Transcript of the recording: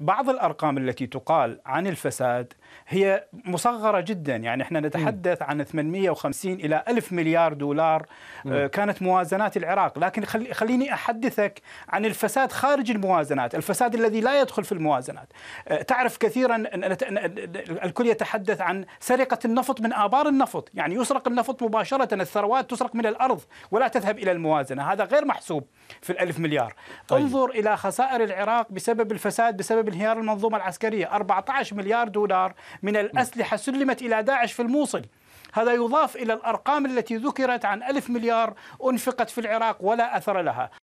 بعض الارقام التي تقال عن الفساد هي مصغره جدا يعني احنا نتحدث عن 850 الى 1000 مليار دولار آه، كانت موازنات العراق لكن خليني احدثك عن الفساد خارج الموازنات الفساد الذي لا يدخل في الموازنات آه، تعرف كثيرا الكل يتحدث عن سرقه النفط من ابار النفط يعني يسرق النفط مباشره الثروات تسرق من الارض ولا تذهب الى الموازنه هذا غير محسوب في الألف مليار طيب. انظر الى خسائر العراق بسبب الفساد بسبب بسبب انهيار المنظومة العسكرية 14 مليار دولار من الأسلحة سلمت إلى داعش في الموصل هذا يضاف إلى الأرقام التي ذكرت عن ألف مليار أنفقت في العراق ولا أثر لها